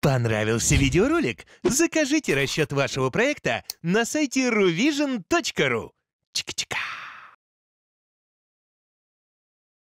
Понравился видеоролик? Закажите расчет вашего проекта на сайте ruvision.ru. Чика-чика.